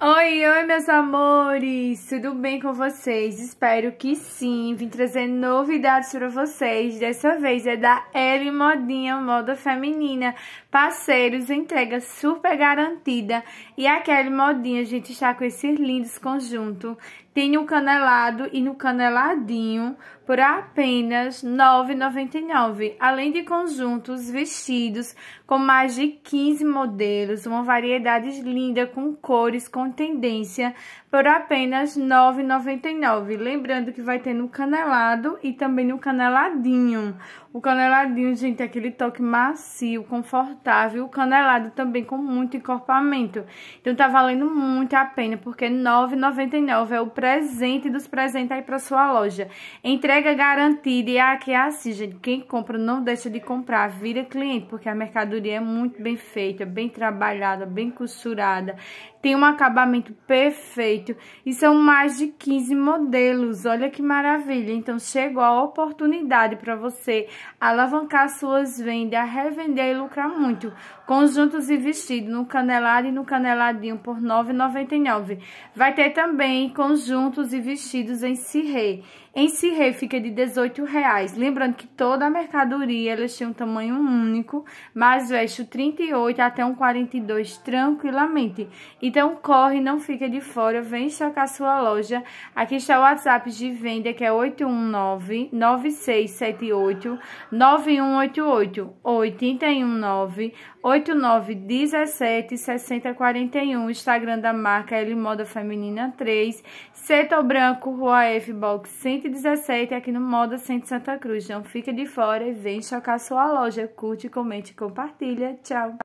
Oi, oi, meus amores! Tudo bem com vocês? Espero que sim! Vim trazer novidades para vocês. Dessa vez é da L Modinha Moda Feminina. Parceiros, entrega super garantida. E é a Kelly Modinha, a gente está com esses lindos conjuntos tem no canelado e no caneladinho por apenas R$ 9,99, além de conjuntos vestidos com mais de 15 modelos, uma variedade linda com cores com tendência por apenas R$ 9,99. Lembrando que vai ter no canelado e também no caneladinho. O caneladinho, gente, é aquele toque macio, confortável. O canelado também com muito encorpamento. Então tá valendo muito a pena, porque R$ 9,99 é o presente dos presentes aí pra sua loja. Entrega garantida e aqui é assim, gente. Quem compra não deixa de comprar, vira cliente, porque a mercadoria é muito bem feita, bem trabalhada, bem costurada. Tem um acabamento perfeito e são mais de 15 modelos. Olha que maravilha. Então chegou a oportunidade para você alavancar suas vendas, revender e lucrar muito. Conjuntos e vestidos no canelado e no caneladinho por R$ 9,99. Vai ter também conjuntos e vestidos em cirré. Em cirré fica de R$ 18,00. Lembrando que toda a mercadoria elas têm um tamanho único, mas veste o 38 até um 42 tranquilamente. Então corre, não fica de fora, vem checar sua loja. Aqui está o WhatsApp de venda que é 819 9678 9188 819 8917 6041. Instagram da marca L Moda Feminina 3. Seto Branco, Rua F, Box 117, aqui no Moda Centro Santa Cruz. Não fica de fora e vem chocar sua loja. Curte, comente e compartilha. Tchau!